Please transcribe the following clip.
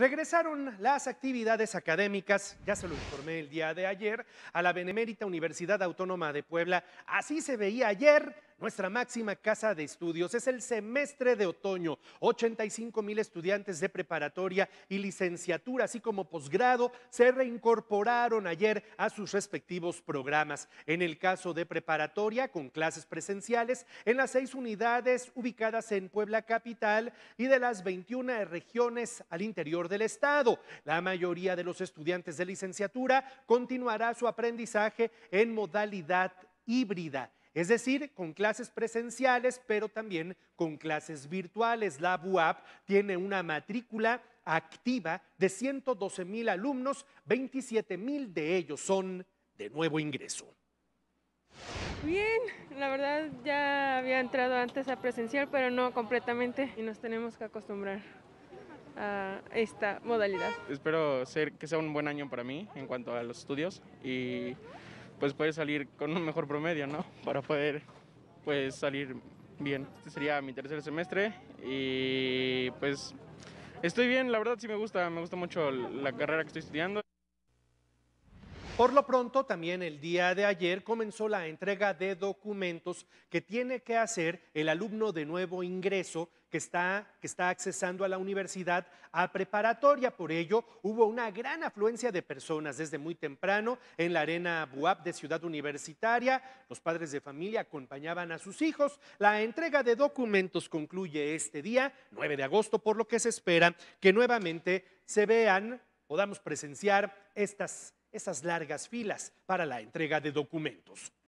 Regresaron las actividades académicas, ya se lo informé el día de ayer, a la Benemérita Universidad Autónoma de Puebla. Así se veía ayer nuestra máxima casa de estudios es el semestre de otoño. 85 mil estudiantes de preparatoria y licenciatura, así como posgrado, se reincorporaron ayer a sus respectivos programas. En el caso de preparatoria, con clases presenciales en las seis unidades ubicadas en Puebla Capital y de las 21 regiones al interior del estado. La mayoría de los estudiantes de licenciatura continuará su aprendizaje en modalidad híbrida es decir, con clases presenciales, pero también con clases virtuales. La BUAP tiene una matrícula activa de 112 mil alumnos, 27 mil de ellos son de nuevo ingreso. Bien, la verdad ya había entrado antes a presencial, pero no completamente y nos tenemos que acostumbrar a esta modalidad. Espero ser, que sea un buen año para mí en cuanto a los estudios y pues puedes salir con un mejor promedio, ¿no? Para poder pues salir bien. Este sería mi tercer semestre y pues estoy bien, la verdad sí me gusta, me gusta mucho la carrera que estoy estudiando. Por lo pronto, también el día de ayer comenzó la entrega de documentos que tiene que hacer el alumno de nuevo ingreso que está, que está accesando a la universidad a preparatoria. Por ello, hubo una gran afluencia de personas desde muy temprano en la arena BUAP de Ciudad Universitaria. Los padres de familia acompañaban a sus hijos. La entrega de documentos concluye este día, 9 de agosto, por lo que se espera que nuevamente se vean, podamos presenciar estas esas largas filas para la entrega de documentos.